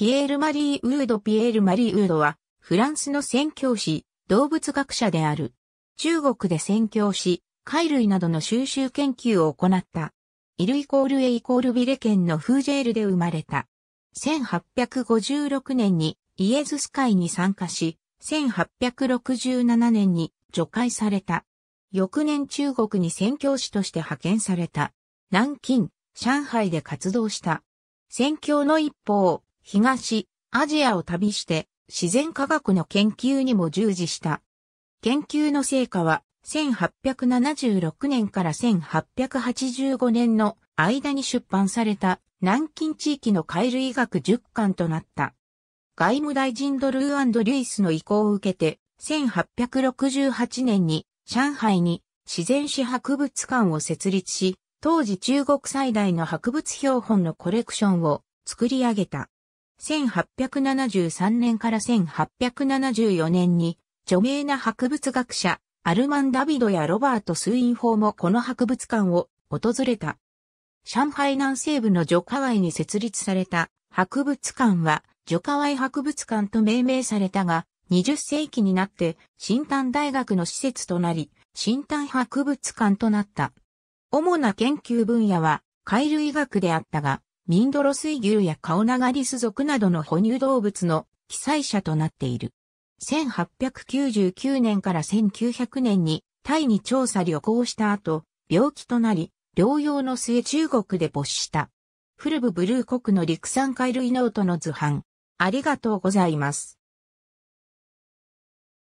ピエール・マリー・ウードピエール・マリー・ウードは、フランスの宣教師、動物学者である。中国で宣教師、貝類などの収集研究を行った。イルイコールエイコールビレ県のフージェールで生まれた。1856年にイエズス会に参加し、1867年に除会された。翌年中国に宣教師として派遣された。南京、上海で活動した。宣教の一方、東、アジアを旅して、自然科学の研究にも従事した。研究の成果は、1876年から1885年の間に出版された南京地域の海類学10巻となった。外務大臣ドルーリュイスの意向を受けて、1868年に上海に自然史博物館を設立し、当時中国最大の博物標本のコレクションを作り上げた。1873年から1874年に、著名な博物学者、アルマン・ダビドやロバート・スインフォーもこの博物館を訪れた。上海南西部のジョカワイに設立された博物館は、ジョカワイ博物館と命名されたが、20世紀になって、新丹大学の施設となり、新丹博物館となった。主な研究分野は、海類学であったが、ミンドロ水牛やカオナガリス族などの哺乳動物の記載者となっている。1899年から1900年にタイに調査旅行した後、病気となり、療養の末中国で没した。フルブブルー国の陸産海類ノートの図版。ありがとうございます。